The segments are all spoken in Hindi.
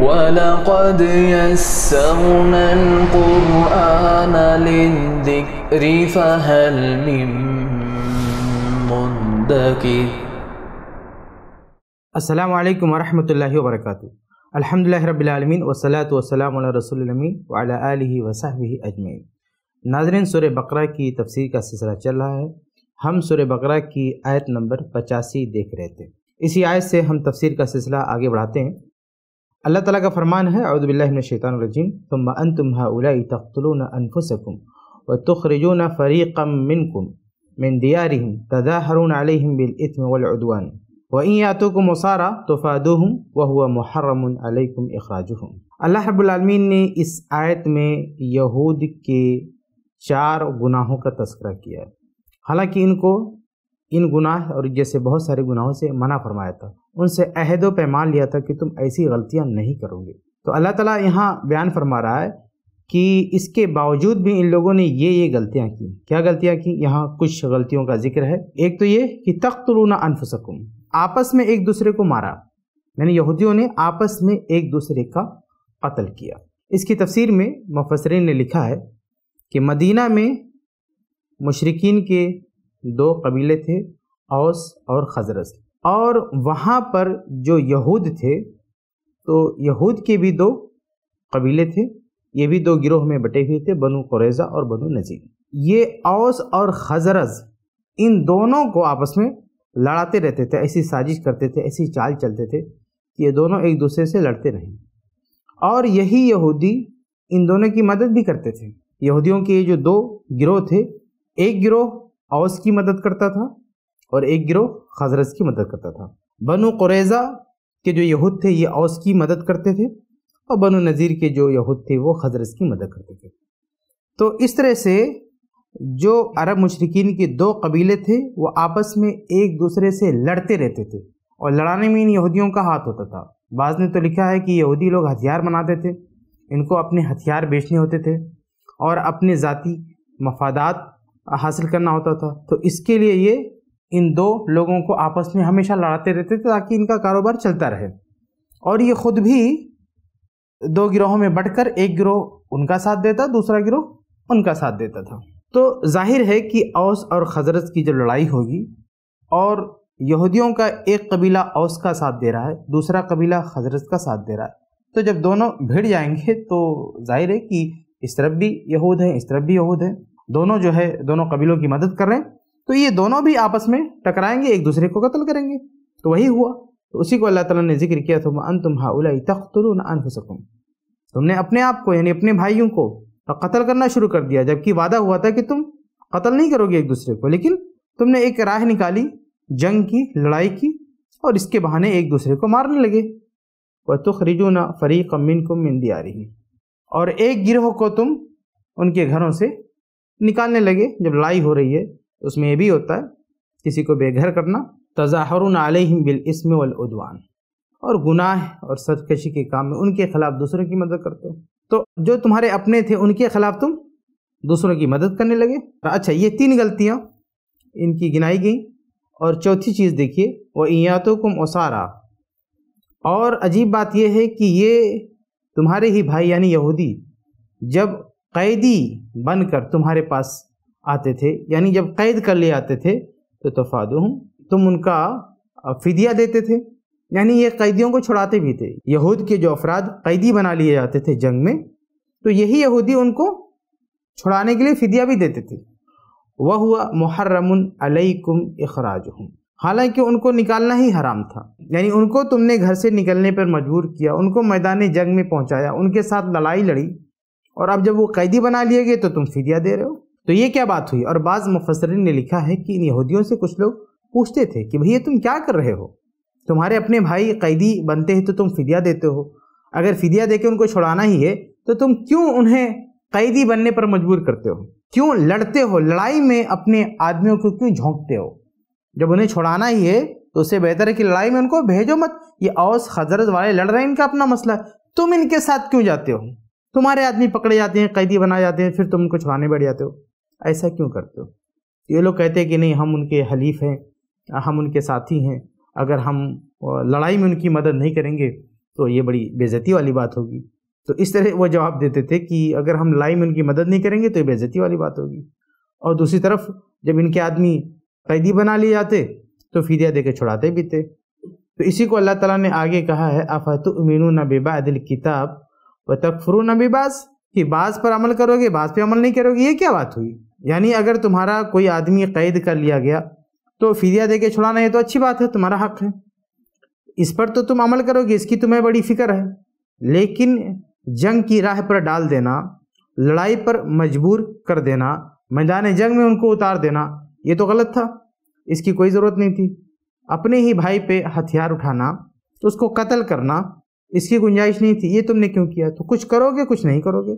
ولقد يسرنا القرآن للذكر فهل من منذكر السلام عليكم ورحمة الله وبركاته الحمد لله رب العالمين والصلاة والسلام على رسول الأمين وعلى آله وصحبه أجمعين ناظرین सुर بقرہ کی تفسیر کا سلسلہ چل رہا ہے ہم सुर بقرہ کی آیت نمبر پچاسی دیکھ رہے تھے اسی آیت سے ہم تفسیر کا سلسلہ آگے بڑھاتے ہیں اللہ تعالیٰ کا فرمان ہے اعوذ باللہ من الشیطان الرجیم ثم انتم هؤلاء تقتلون انفسكم وتخرجون فريقا منكم من ديارهم تظاهرون عليهم بالاثم والعدوان وان ياتوكم مصارا تفادوهم وهو محرم عليكم اخراجهم اللہ رب العالمین نے اس آیت میں یہود کے چار گناہوں کا تذکرہ کیا حالانکہ ان کو ان گناہ اور جیسے بہت سارے گناہوں سے منع فرمایا تھا उनसे अहदो पैमान लिया था कि तुम ऐसी गलतियां नहीं करोगे तो अल्लाह ताला यहाँ बयान फरमा रहा है कि इसके बावजूद भी इन लोगों ने ये ये गलतियाँ की क्या गलतियाँ की यहाँ कुछ गलतियों का जिक्र है एक तो ये कि अनफ सकूँ आपस में एक दूसरे को मारा यानी यहूदियों ने आपस में एक दूसरे का कत्ल किया इसकी तफसीर में मुफसरीन ने लिखा है कि मदीना में मशरकिन के दो कबीले थे औस और खजरस और वहाँ पर जो यहूद थे तो यहूद के भी दो कबीले थे ये भी दो गिरोह में बटे हुए थे बनु कुरैजा और बनु नजीर ये औस और खजरज इन दोनों को आपस में लड़ाते रहते थे ऐसी साजिश करते थे ऐसी चाल चलते थे कि ये दोनों एक दूसरे से लड़ते रहें और यही यहूदी इन दोनों की मदद भी करते थे यहूदियों के ये जो दो गिरोह थे एक गिरोह औस की मदद करता था और एक गिरोह खजरस की मदद करता था बनु क्रेज़ा के जो यहूद थे ये औस की मदद करते थे और बनु नज़ीर के जो यहूद थे वो खजरस की मदद करते थे तो इस तरह से जो अरब मशरकिन के दो कबीले थे वो आपस में एक दूसरे से लड़ते रहते थे और लड़ाने में इन यहूदियों का हाथ होता था बाज़ ने तो लिखा है कि यहूदी लोग हथियार बनाते थे इनको अपने हथियार बेचने होते थे और अपने ज़ाती मफादात हासिल करना होता था तो इसके लिए ये इन दो लोगों को आपस में हमेशा लड़ाते रहते थे ताकि इनका कारोबार चलता रहे और ये खुद भी दो गिरोहों में बढ़कर एक गिरोह उनका साथ देता दूसरा गिरोह उनका साथ देता था तो जाहिर है कि औस और खजरत की जो लड़ाई होगी और यहूदियों का एक कबीला औस का साथ दे रहा है दूसरा कबीला खजरत का साथ दे रहा है तो जब दोनों भिड़ जाएंगे तो जाहिर है कि इस तरफ भी यहूद हैं इस तरफ भी यहूद हैं दोनों जो है दोनों कबीलों की मदद कर रहे हैं तो ये दोनों भी आपस में टकराएंगे एक दूसरे को कत्ल करेंगे तो वही हुआ तो उसी को अल्लाह ताला ने जिक्र किया तुम अन तुम हाउलाई तख्तरून अनफसकुम तुमने अपने आप को यानी अपने भाइयों को कत्ल करना शुरू कर दिया जबकि वादा हुआ था कि तुम कत्ल नहीं करोगे एक दूसरे को लेकिन तुमने एक राह निकाली जंग की लड़ाई की और इसके बहाने एक दूसरे को मारने लगे वह व ना फरीक अमीन को मिंदी आ रही और एक गिरोह को तुम उनके घरों से निकालने लगे जब लड़ाई हो रही है उसमें यह भी होता है किसी को बेघर करना तजाहरुन आलिम बिल इसम उदवान और गुनाह और सरकशी के काम में उनके खिलाफ दूसरों की मदद करते हो तो जो तुम्हारे अपने थे उनके खिलाफ तुम दूसरों की मदद करने लगे अच्छा ये तीन गलतियाँ इनकी गिनाई गई और चौथी चीज़ देखिए वह ईयातों को मसारा और अजीब बात यह है कि ये तुम्हारे ही भाई यानी यहूदी जब कैदी बनकर तुम्हारे पास आते थे यानी जब कैद कर ले आते थे तो तफादुम तुम उनका फिदिया देते थे यानी ये कैदियों को छुड़ाते भी थे यहूद के जो अफराद कैदी बना लिए जाते थे जंग में तो यही यहूदी उनको छुड़ाने के लिए फिदिया भी देते थे वह हुआ मुहर्रमन अलैकुम इखराज हालांकि उनको निकालना ही हराम था यानी उनको तुमने घर से निकलने पर मजबूर किया उनको मैदान जंग में पहुंचाया उनके साथ लड़ाई लड़ी और अब जब वो कैदी बना लिए गए तो तुम फिदिया दे रहे हो तो ये क्या बात हुई और बाज़ मुफसरिन ने लिखा है कि इन यहूदियों से कुछ लोग पूछते थे कि भैया तुम क्या कर रहे हो तुम्हारे अपने भाई कैदी बनते हैं तो तुम फिदिया देते हो अगर फिदिया दे उनको छुड़ाना ही है तो तुम क्यों उन्हें कैदी बनने पर मजबूर करते हो क्यों लड़ते हो लड़ाई में अपने आदमियों को क्यों झोंकते हो जब उन्हें छुड़ाना ही है तो उससे बेहतर है कि लड़ाई में उनको भेजो मत ये औस हजरत वाले लड़ रहे हैं इनका अपना मसला है तुम इनके साथ क्यों जाते हो तुम्हारे आदमी पकड़े जाते हैं कैदी बनाए जाते हैं फिर तुम उनको छुड़ाने बैठ जाते हो ऐसा क्यों करते हो ये लोग कहते हैं कि नहीं हम उनके हलीफ हैं हम उनके साथी हैं अगर हम लड़ाई में उनकी मदद नहीं करेंगे तो ये बड़ी बेज़ती वाली बात होगी तो इस तरह वो जवाब देते थे कि अगर हम लड़ाई में उनकी मदद नहीं करेंगे तो ये बेज़ती वाली बात होगी और दूसरी तरफ जब इनके आदमी कैदी बना लिए जाते तो फिदिया दे के छुड़ाते भी थे तो इसी को अल्लाह ताला ने आगे कहा है अफ़तुमिन अदिल किताब व तकफरू नबीबास कि बाज पर अमल करोगे बाज पे अमल नहीं करोगे ये क्या बात हुई यानी अगर तुम्हारा कोई आदमी कैद कर लिया गया तो फिदिया दे के छुड़ाना ये तो अच्छी बात है तुम्हारा हक है इस पर तो तुम अमल करोगे इसकी तुम्हें बड़ी फिक्र है लेकिन जंग की राह पर डाल देना लड़ाई पर मजबूर कर देना मैदान जंग में उनको उतार देना ये तो गलत था इसकी कोई ज़रूरत नहीं थी अपने ही भाई पे हथियार उठाना तो उसको कत्ल करना इसकी गुंजाइश नहीं थी ये तुमने क्यों किया तो कुछ करोगे कुछ नहीं करोगे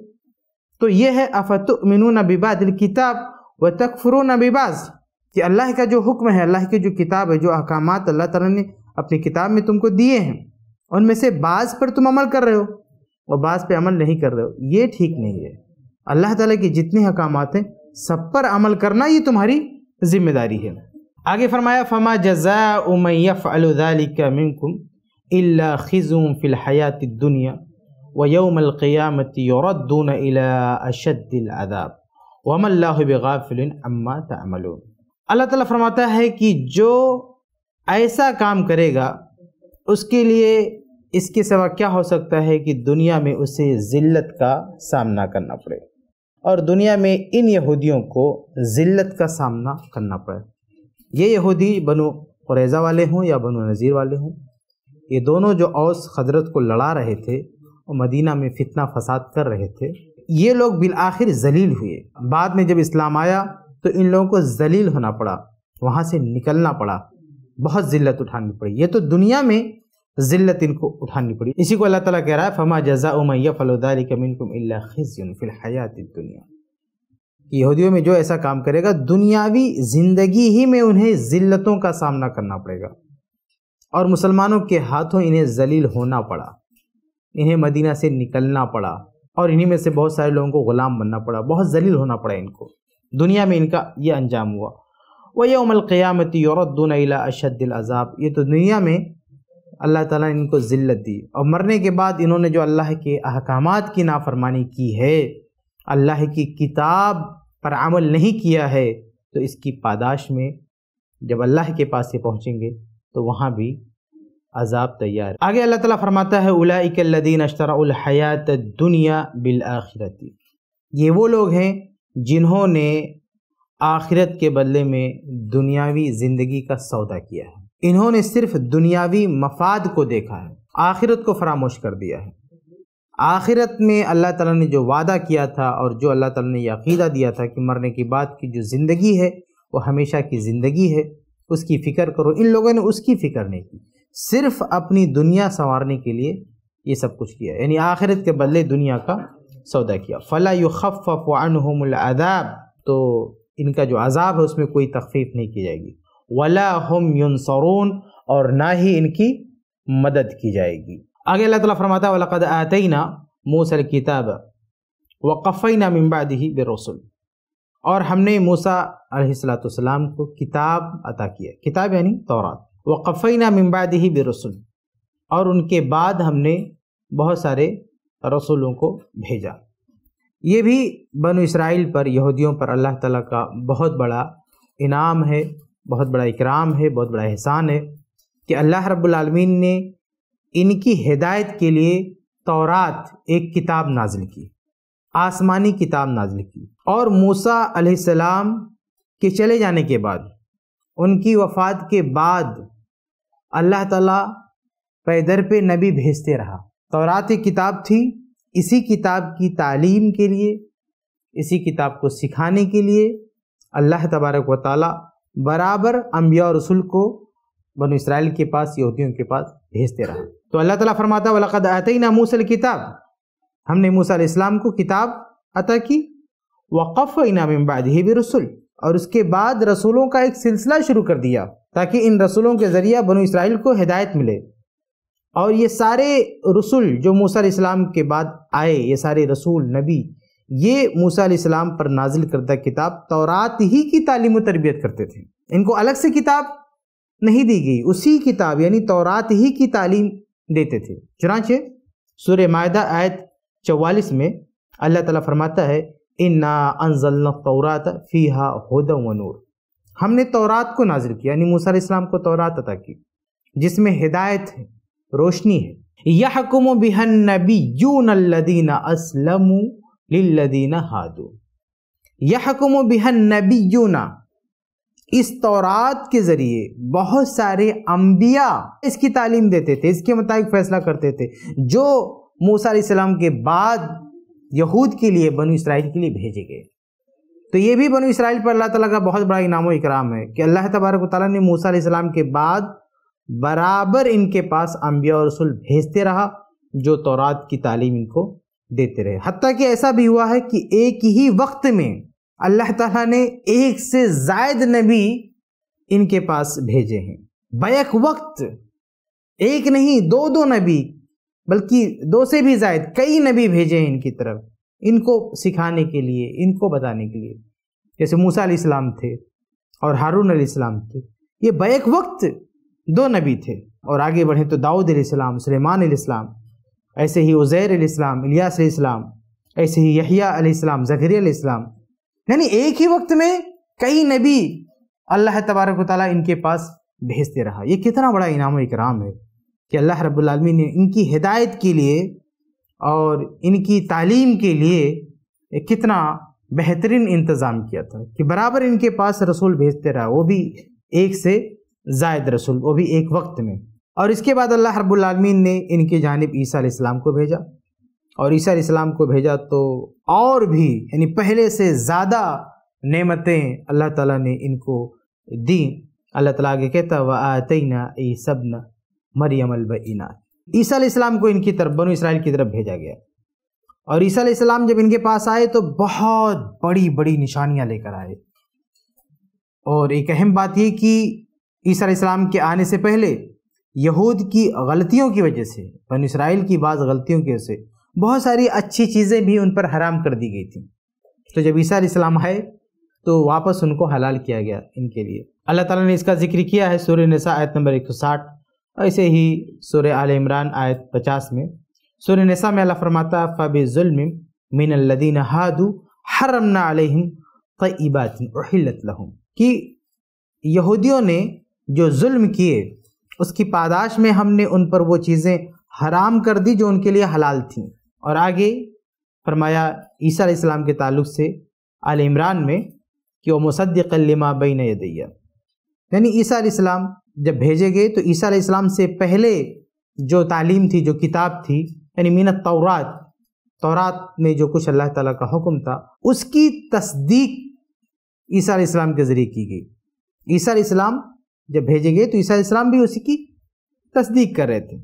तो ये है अफतमिन नबीबाद किताब व तकफरो नबीबाज कि अल्लाह का जो हुक्म है अल्लाह की जो किताब है जो अहकाम अल्लाह तला ने अपनी किताब में तुमको दिए हैं उनमें से बाज़ पर तुम अमल कर रहे हो और बाज़ पर अमल नहीं कर रहे हो ये ठीक नहीं है अल्लाह ताला के जितने अहकाम हैं सब पर अमल करना ये तुम्हारी जिम्मेदारी है आगे फरमाया फमा जजा उमैफ़ अलदालिका إلا خزي في الحياة الدنيا ويوم القيامة يردون إلى أشد العذاب وما الله بغافل عما تعملون अल्लाह ताला फरमाता है कि जो ऐसा काम करेगा उसके लिए इसके सिवा क्या हो सकता है कि दुनिया में उसे ज़िल्लत का सामना करना पड़े और दुनिया में इन यहूदियों को ज़िल्लत का सामना करना पड़े ये यहूदी बनो कुरैज़ा वाले हों या बनो नज़ीर वाले हों ये दोनों जो औस हजरत को लड़ा रहे थे और मदीना में फितना फसाद कर रहे थे ये लोग आखिर जलील हुए बाद में जब इस्लाम आया तो इन लोगों को जलील होना पड़ा वहाँ से निकलना पड़ा बहुत ज़िल्लत उठानी पड़ी ये तो दुनिया में ज़िल्लत इनको उठानी पड़ी इसी को अल्लाह ताला कह रहा है फमा जजा उमैया फ़लोदारी कमिनकुम फ़िलहयात दुनिया यहूदियों में जो ऐसा काम करेगा दुनियावी ज़िंदगी ही में उन्हें ज़िल्लतों का सामना करना पड़ेगा और मुसलमानों के हाथों इन्हें जलील होना पड़ा इन्हें मदीना से निकलना पड़ा और इन्हीं में से बहुत सारे लोगों को ग़ुलाम बनना पड़ा बहुत जलील होना पड़ा इनको दुनिया में इनका यह अंजाम हुआ वह यह व और यौरदून अशद्दिल अज़ाब ये तो दुनिया में अल्लाह ताला ने इनको ज़िल्लत दी और मरने के बाद इन्होंने जो अल्लाह के अहकाम की नाफरमानी की है अल्लाह की किताब पर अमल नहीं किया है तो इसकी पादाश में जब अल्लाह के पास से पहुँचेंगे तो वहाँ भी अजाब तैयार आगे अल्लाह ताला फरमाता है उलाइकल्लिन हयात दुनिया बिल आखिरती ये वो लोग हैं जिन्होंने आखिरत के बदले में दुनियावी ज़िंदगी का सौदा किया है इन्होंने सिर्फ दुनियावी मफाद को देखा है आखिरत को फरामोश कर दिया है आखिरत में अल्लाह ताला ने जो वादा किया था और जो अल्लाह ताला ने यकीदा दिया था कि मरने के बाद की जो ज़िंदगी है वो हमेशा की ज़िंदगी है उसकी फ़िक्र करो इन लोगों ने उसकी फ़िक्र नहीं की सिर्फ अपनी दुनिया संवारने के लिए ये सब कुछ किया यानी आखिरत के बदले दुनिया का सौदा किया फ़ला युखफ़ानहमदाब तो इनका जो अजाब है उसमें कोई तकफ़ीफ़ नहीं की जाएगी वला हम यूनसरून और ना ही इनकी मदद की जाएगी आगे अल्लाह ताला फरमाता वलकद आतना मूसल किताब वक़फ़ना बे रसुल और हमने मूसा अलैहिस्सलाम को किताब अता किया किताब यानी तौरात वक़फ़ीना मिम्बाद ही बेरसुल और उनके बाद हमने बहुत सारे रसूलों को भेजा ये भी बनु इसराइल पर यहूदियों पर अल्लाह ताला का बहुत बड़ा इनाम है बहुत बड़ा इकराम है बहुत बड़ा एहसान है कि अल्लाह रब्लमीन ने इनकी हिदायत के लिए तौरात एक किताब नाजिल की आसमानी किताब नाजिल की और मूसा अलैहिस्सलाम के चले जाने के बाद उनकी वफ़ात के बाद अल्लाह ताला पैदर पे नबी भेजते रहा तौरात एक किताब थी इसी किताब की तालीम के लिए इसी किताब को सिखाने के लिए अल्लाह तबारक व ताली बराबर अम्बिया और रसूल को बन इसराइल के पास यहूदियों के पास भेजते रहा तो अल्लाह ताला फरमाता वलकद आतना मूसल किताब हमने मूसा इस्लाम को किताब अता की वक़फ़ इनाम बाद ही भी रसुल और उसके बाद रसूलों का एक सिलसिला शुरू कर दिया ताकि इन रसूलों के ज़रिए बनो इसराइल को हिदायत मिले और ये सारे रसूल जो मूसा इस्लाम के बाद आए ये सारे रसूल नबी ये मूसा इस्लाम पर नाजिल करदा किताब तौरात ही की तालीम तरबियत करते थे इनको अलग से किताब नहीं दी गई उसी किताब यानी तौरात ही की तालीम देते थे चुनाचे सूर्य मायदा आयत चवालीस में अल्लाह ताला फरमाता है इन्ना अनजल तौरात फ़ीहा हद व नूर हमने तौरात को नाजिल किया यानी मूसा इस्लाम को तौरात अता की जिसमें हिदायत है रोशनी है यह हकुम बिहन नबी यून लदीना असलम लदीन हादू यह हकुम बिहन नबी यूना इस तौरात के ज़रिए बहुत सारे अम्बिया इसकी तालीम देते थे इसके मुताबिक फ़ैसला करते थे जो मूसा सलाम के बाद यहूद के लिए बनु इसराइल के लिए भेजे गए तो ये भी बनु इसराइल पर अल्लाह ताला का बहुत बड़ा इनाम इकराम है कि अल्लाह तबारक ताली ने मूसा सलाम के बाद बराबर इनके पास अम्बिया और रसुल भेजते रहा जो तौरात की तालीम इनको देते रहे हती कि ऐसा भी हुआ है कि एक ही वक्त में अल्लाह ताला ने एक से जायद नबी इनके पास भेजे हैं बैक वक्त एक नहीं दो दो नबी बल्कि दो से भी जायद कई नबी भेजे हैं इनकी तरफ इनको सिखाने के लिए इनको बताने के लिए जैसे मूसा इस्लाम थे और हारून इस्लाम थे ये बैक वक्त दो नबी थे और आगे बढ़े तो दाऊद अलीस्लाम सलेमान अलीस्लाम ऐसे ही उज़ैर अलीस्लाम इलियास इस्लाम ऐसे ही यहिया इस्लाम जखरिया अलीस्लाम यानी एक ही वक्त में कई नबी अल्लाह तबारक ताली इनके पास भेजते रहा ये कितना बड़ा इनाम इकराम है कि अल्लाह रब्लमी ने इनकी हिदायत के लिए और इनकी तालीम के लिए कितना बेहतरीन इंतज़ाम किया था कि बराबर इनके पास रसूल भेजते रहा वो भी एक से जायद रसूल वो भी एक वक्त में और इसके बाद अल्लाह रब्लमीन ने इनके जानब ईसा इस्लाम को भेजा और ईसा इस्लाम को भेजा तो और भी यानी पहले से ज़्यादा नेमतें अल्लाह ताला ने इनको दी अल्लाह ताला आगे कहता व आतना ईसबना मरियम अलबीना ईसा इस्लाम को इनकी तरफ बनो इसराइल की तरफ भेजा गया और ईसा इस्लाम जब इनके पास आए तो बहुत बड़ी बड़ी निशानियां लेकर आए और एक अहम बात यह कि ईसा इस्लाम के आने से पहले यहूद की गलतियों की वजह से बन इसराइल की बाज़ गलतियों की वजह से बहुत सारी अच्छी चीज़ें भी उन पर हराम कर दी गई थी तो जब ईसा इस्लाम आए तो वापस उनको हलाल किया गया इनके लिए अल्लाह ताला ने इसका जिक्र किया है सूर्य नसा आयत नंबर एक सौ साठ ऐसे ही सूर आल इमरान आयत पचास में सूर नसा में अल्लाह फरमाता फ़बिज़ुल्म मीन लदीन हादू हरमना अलहम तयबात लहूँ कि यहूदियों ने जो जुल्म किए उसकी पादाश में हमने उन पर वो चीज़ें हराम कर दी जो उनके लिए हलाल थीं और आगे फरमाया ईसा इस्लाम के ताल्लुक से आल इमरान में कि वह मुसद्दिकमा बैन यदैया यानी ईसा इस्लाम जब भेजे गए तो ईसा इस्लाम से पहले जो तालीम थी जो किताब थी यानी मीनत तौरात तौरात में जो कुछ अल्लाह ताला का हुक्म था उसकी तस्दीक ईसा इस्लाम के ज़रिए की गई ईसा इस्लाम जब भेजे गए तो ईसा इस्लाम भी उसी की तस्दीक कर रहे थे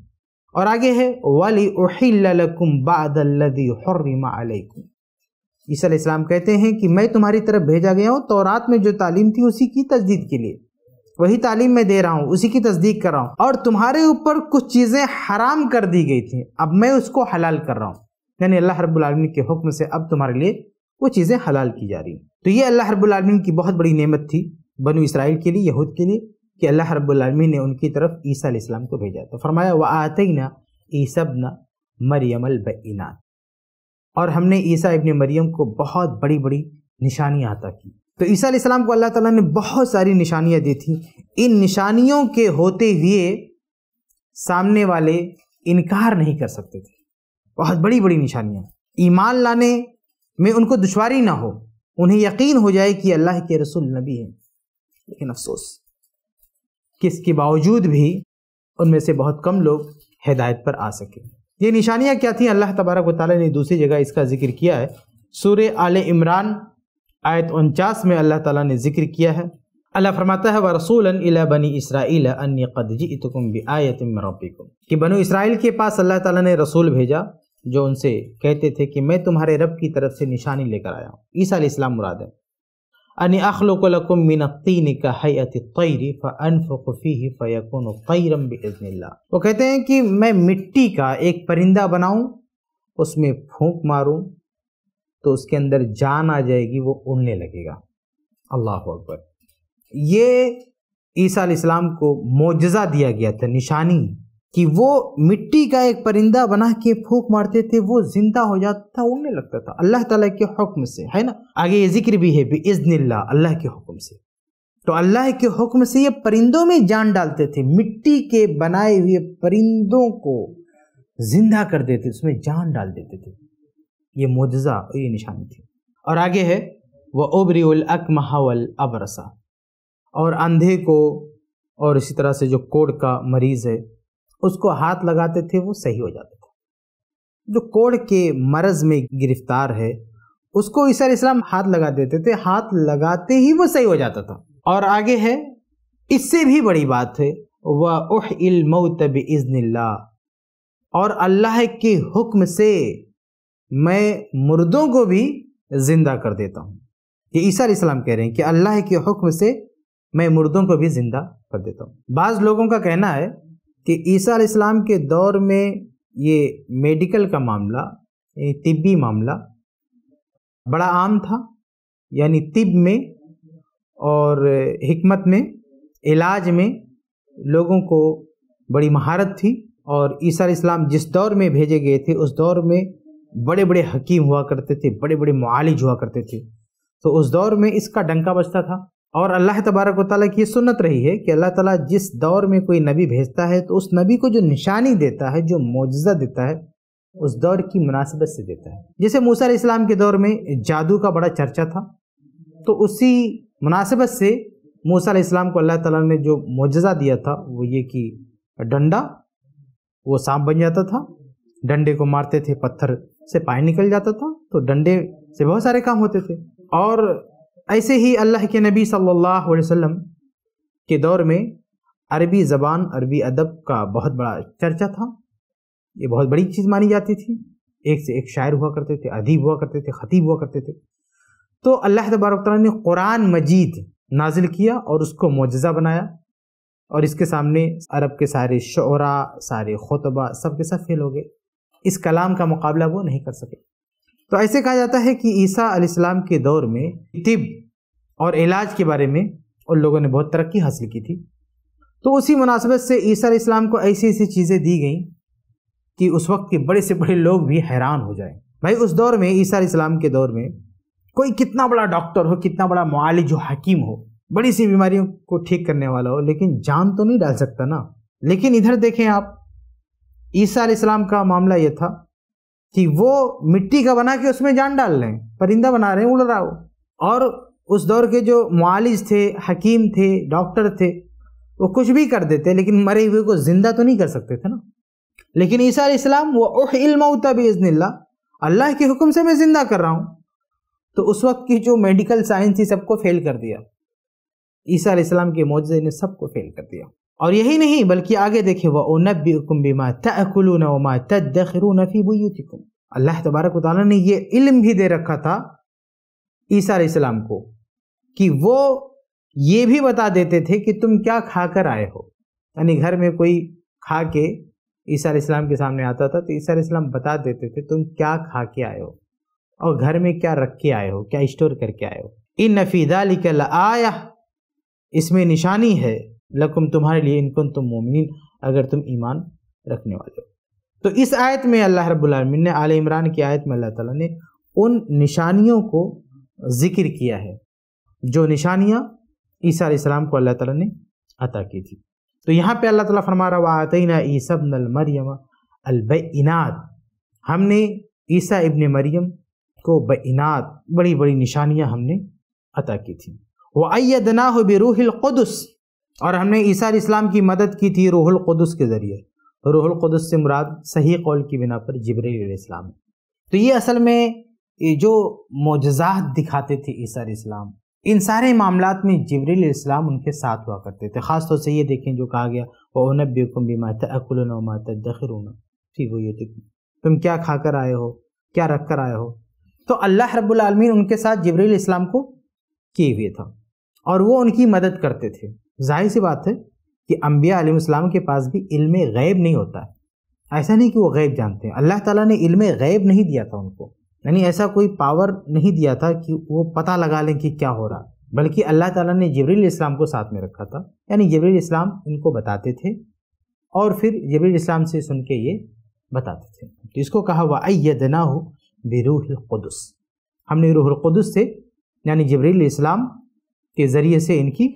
और आगे है वाली उहिल्लकुम बादल्लदी हर्रिमा अलैकुम ईसा इस्लाम कहते हैं कि मैं तुम्हारी तरफ भेजा गया हूँ तौरात में जो तालीम थी उसी की तस्दीक के लिए वही तालीम मैं दे रहा हूँ उसी की तस्दीक कर रहा हूँ और तुम्हारे ऊपर कुछ चीज़ें हराम कर दी गई थी अब मैं उसको हलाल कर रहा हूँ यानी अल्लाह रब्बुल के हुक्म से अब तुम्हारे लिए वो चीज़ें हलाल की जा रही तो ये अल्लाह रब्बुल की बहुत बड़ी नियमत थी बनु इसराइल के लिए यहूद के लिए कि अल्लाह रब्बुलमी ने उनकी तरफ ईसा इस्लाम को भेजा तो फरमाया व ना ईसबना मरियमल बैनात और हमने ईसा इबन मरियम को बहुत बड़ी बड़ी निशानियाँ अता की तो ईसा इस्लाम को अल्लाह ताला ने बहुत सारी निशानियां दी थी इन निशानियों के होते हुए सामने वाले इनकार नहीं कर सकते थे बहुत बड़ी बड़ी निशानियाँ ईमान लाने में उनको दुशारी ना हो उन्हें यकीन हो जाए कि अल्लाह के रसुल नबी हैं लेकिन अफसोस कि इसके बावजूद भी उनमें से बहुत कम लोग हिदायत पर आ सके ये निशानियाँ क्या थी अल्लाह तबारक वाली ने दूसरी जगह इसका जिक्र किया है सूर्य आल इमरान आयत उनचास में अल्लाह ताला ने जिक्र किया है अल्लाह फरमाता है व रसूल अला बनी इसराइल अन्य कदजी तुकुम भी आयतम रबिकुम कि बनो इसराइल के पास अल्लाह ताला ने रसूल भेजा जो उनसे कहते थे कि मैं तुम्हारे रब की तरफ से निशानी लेकर आया हूँ ईसा इस्लाम मुराद है अन अखलकुम मिन तीन का हयत तैरी फ़नफ़ी फ़ैकुन तैरम बज़नल्ला वो कहते हैं कि मैं मिट्टी का एक परिंदा बनाऊँ उसमें फूक मारूँ तो उसके अंदर जान आ जाएगी वो उड़ने लगेगा अल्लाह अकबर ये ईसा इस्लाम को मुजज़ा दिया गया था निशानी कि वो मिट्टी का एक परिंदा बना के फूक मारते थे वो जिंदा हो जाता था उड़ने लगता था अल्लाह ताला के हुक्म से है ना आगे ये जिक्र भी है भी बेइजनिल्ला अल्लाह के हुक्म से तो अल्लाह के हुक्म से ये परिंदों में जान डालते थे मिट्टी के बनाए हुए परिंदों को जिंदा कर देते उसमें जान डाल देते थे ये मुजज़ा ये निशानी थी और आगे है वह ओबरील अकमहवल अबरसा और अंधे को और इसी तरह से जो कोड का मरीज़ है उसको हाथ लगाते थे वो सही हो जाते थे जो कोड के मरज में गिरफ्तार है उसको ईसा इस्लाम हाथ लगा देते थे हाथ लगाते ही वो सही हो जाता था और आगे है इससे भी बड़ी बात है वह उह इल तब इजनला और अल्लाह के हुक्म से मैं मुर्दों को भी ज़िंदा कर देता हूँ ये ईसा इस्लाम कह रहे हैं कि अल्लाह के हुक्म से मैं मुर्दों को भी ज़िंदा कर देता हूँ बाज़ लोगों का कहना है कि ईसा इस्लाम के दौर में ये मेडिकल का मामला तिब्बी मामला बड़ा आम था यानी तिब में और हमत में इलाज में लोगों को बड़ी महारत थी और ईसा इस्लाम जिस दौर में भेजे गए थे उस दौर में बड़े बड़े हकीम हुआ करते थे बड़े बड़े मालिज हुआ करते थे तो उस दौर में इसका डंका बजता था और अल्लाह तबारक वाली की ये सुनत रही है कि अल्लाह ताला जिस दौर में कोई नबी भेजता है तो उस नबी को जो निशानी देता है जो मुआजा देता है उस दौर की मुनासिबत से देता है जैसे मूसा इस्लाम के दौर में जादू का बड़ा चर्चा था तो उसी मुनासिबत से मूसा इस्लाम को अल्लाह ताला ने जो मुआजा दिया था वो ये कि डंडा वो सांप बन जाता था डंडे को मारते थे पत्थर से पानी निकल जाता था तो डंडे से बहुत सारे काम होते थे और ऐसे ही अल्लाह के नबी सल्लल्लाहु अलैहि वसल्लम के दौर में अरबी ज़बान अरबी अदब का बहुत बड़ा चर्चा था ये बहुत बड़ी चीज़ मानी जाती थी एक से एक शायर हुआ करते थे अदीब हुआ करते थे ख़तीब हुआ करते थे तो अल्लाह तबारक ने कुरान मजीद नाजिल किया और उसको मुजज़ा बनाया और इसके सामने अरब के सारे शरा सारे खुतबा सब के सब फेल हो गए इस कलाम का मुकाबला वो नहीं कर सके तो ऐसे कहा जाता है कि ईसा अलैहिस्सलाम के दौर में तिब और इलाज के बारे में उन लोगों ने बहुत तरक्की हासिल की थी तो उसी मुनासबत से ईसा इस्लाम को ऐसी ऐसी चीज़ें दी गई कि उस वक्त के बड़े से बड़े लोग भी हैरान हो जाए भाई उस दौर में ईसा इस्लाम के दौर में कोई कितना बड़ा डॉक्टर हो कितना बड़ा मालिज हो हकीम हो बड़ी सी बीमारियों को ठीक करने वाला हो लेकिन जान तो नहीं डाल सकता ना लेकिन इधर देखें आप ईसा इस्लाम का मामला ये था कि वो मिट्टी का बना के उसमें जान डाल रहे हैं परिंदा बना रहे हैं उड़ रहा हो और उस दौर के जो मालिज थे हकीम थे डॉक्टर थे वो कुछ भी कर देते लेकिन मरे हुए को ज़िंदा तो नहीं कर सकते थे ना लेकिन ईसा इस्लाम वो ओह इलमौता बेज़निल्ला अल्लाह के हुक्म से मैं ज़िंदा कर रहा हूँ तो उस वक्त की जो मेडिकल साइंस थी सबको फेल कर दिया ईसा इस्लाम के मौजे ने सबको फेल कर दिया और यही नहीं बल्कि आगे देखे वह उनबीकुम बीमा तकुलून बुतिकुम अल्लाह तबारक ने ये इल्म भी दे रखा था ईसा इस्लाम को कि वो ये भी बता देते थे कि तुम क्या खा कर आए हो यानी घर में कोई खा के ईसा इस्लाम के सामने आता था तो ईसा इस्लाम बता देते थे तुम क्या खा के आए हो और घर में क्या रख के आए हो क्या स्टोर करके आए हो इन नफीदा लिकल आया इसमें निशानी है लकुम तुम्हारे लिए इनकुन तुम मोमिन अगर तुम ईमान रखने वाले हो तो इस आयत में अल्लाह रब्लमिन ने आल इमरान की आयत में अल्लाह ताला ने उन निशानियों को ज़िक्र किया है जो निशानियाँ ईसा इस्लाम को अल्लाह ताला ने अता की थी तो यहाँ पे अल्लाह ताला फरमा रहा वातना ईसब मरियम अलबनात हमने ईसा इबन मरियम को बनात बड़ी बड़ी निशानियाँ हमने अता की थी वह अयदना बिरूहिलक़ुदस और हमने ईसा इस्लाम की मदद की थी रोहुल कदस के ज़रिए तो रोहुल क़ुदस से मुराद सही कौल की बिना पर जबरेम है तो ये असल में जो मोजात दिखाते थे ईसा इस्लाम इन सारे मामला में जबरेम उनके साथ हुआ करते थे ख़ास तौर से ये देखें जो कहा गया वह नबीकुम बीमा तकुलनमा दखिर ठीक वो ये तुम क्या खा कर आए हो क्या रख कर आए हो तो अल्लाह रब्लम उनके साथ जबरेम को किए हुए था और वो उनकी मदद करते थे जाहिर सी बात है कि अम्बिया आलम के पास भी इल्म गैब नहीं होता है ऐसा नहीं कि वो गैब जानते हैं अल्लाह ताला ने इल्म गैब नहीं दिया था उनको यानी ऐसा कोई पावर नहीं दिया था कि वो पता लगा लें कि क्या हो रहा बल्कि अल्लाह ताला ने जबरील इस्लाम को साथ में रखा था यानी जबरील इस्लाम इनको बताते थे और फिर जबरील इस्लाम से सुन के ये बताते थे तो इसको कहा हुआ अयदना हो बिरूहलक़ुदस हमने रूहलक़ुदस से यानी जबरील इस्लाम के ज़रिए से इनकी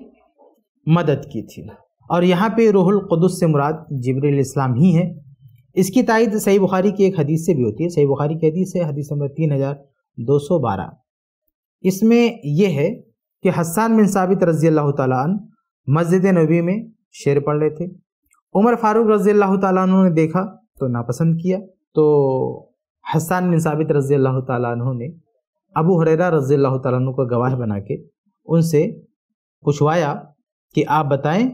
मदद की थी और यहाँ पे रोहुल क़ुदस से मुराद जबरील इस्लाम ही है इसकी तायद सही बुखारी की एक हदीस से भी होती है सही बुखारी की हदीस है हदीस नंबर तीन हज़ार दो सौ बारह इसमें यह है कि हसन बिन साबित रज़ी अल्लाह तन मस्जिद नबी में शेर पढ़ रहे थे उमर फारूक रज़ी अल्लाह तु ने देखा तो नापसंद किया तो हसन बिन साबित रज़ी अल्लाह तु ने अबू हरेरा रज़ी अल्लाह तु को गवाह बना के उनसे पुछवाया कि आप बताएं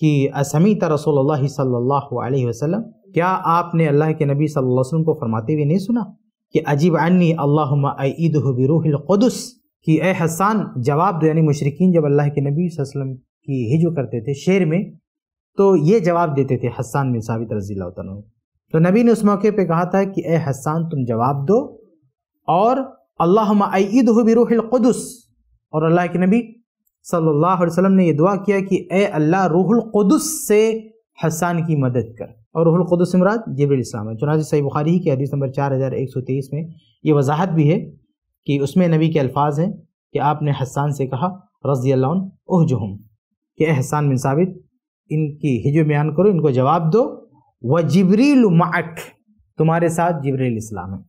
कि असमीता रसोल सल्लल्लाहु क्या आपने अल्लाह के नबी सल्लल्लाहु अलैहि वसल्लम को फरमाते हुए नहीं सुना कि अजीब अन्नी अल्लाईद बिरूहलक़ुदस कि ए हसान जवाब दो यानी मुशरकिन जब अल्लाह के नबी वसल्लम की हिजो करते थे शेर में तो ये जवाब देते थे हसान बिन साबित रज़ी तो नबी ने उस मौके पर कहा था कि ए हसान तुम जवाब दो और अल्लाईद बिरूहलक़ुदस और अल्लाह के नबी सल्लल्लाहु अलैहि वसल्लम ने यह दुआ किया कि ए अल्लाह रूहुल कुदस से हसन की मदद कर और रूहुल कुदस इमराद जबराम है चुनाव सही बुखारी ही की हदीस नंबर चार हज़ार एक सौ तेईस में ये वजाहत भी है कि उसमें नबी के अल्फाज हैं कि आपने हसान से कहा रजी अल्लाजहम कि ए हसान बिन साबित इनकी हिजो बयान करो इनको जवाब दो व जबरील माक तुम्हारे साथ जबरील इस्लाम है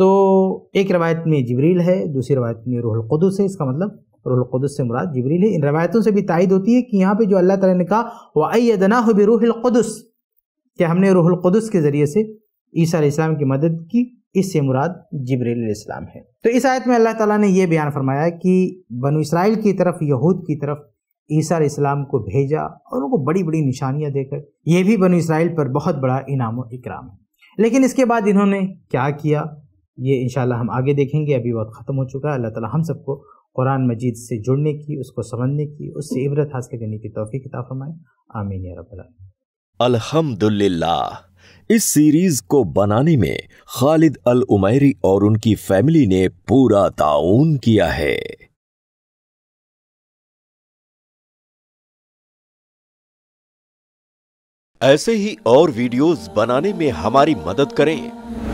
तो एक रवायत में जबरील है दूसरी रवायत में रूहुल कुदस है इसका मतलब रूहलक़ुदस से मुराद जबरील है इन रवायतों से भी तायद होती है कि यहाँ पे जो अल्लाह तला ने कहा वदना बिरूहलक़ुदस कि हमने रूहलक़ुदस के ज़रिए से ईसा इस्लाम की मदद की इससे मुराद जबरील है तो इस आयत में अल्लाह ताला ने यह बयान फरमाया कि बनु इसराइल की तरफ यहूद की तरफ ईसा इस्लाम को भेजा और उनको बड़ी बड़ी निशानियाँ देकर यह भी बनु इसराइल पर बहुत बड़ा इनाम और इकराम है लेकिन इसके बाद इन्होंने क्या किया ये इन हम आगे देखेंगे अभी वक्त ख़त्म हो चुका है अल्लाह ताला हम सबको कुरान मजीद से जुड़ने की उसको समझने की उससे इबरत हासिल करने की तोफ़ी किताब फरमाएँ आमीन अल्हम्दुलिल्लाह इस सीरीज को बनाने में खालिद अल उमैरी और उनकी फैमिली ने पूरा ताउन किया है ऐसे ही और वीडियोस बनाने में हमारी मदद करें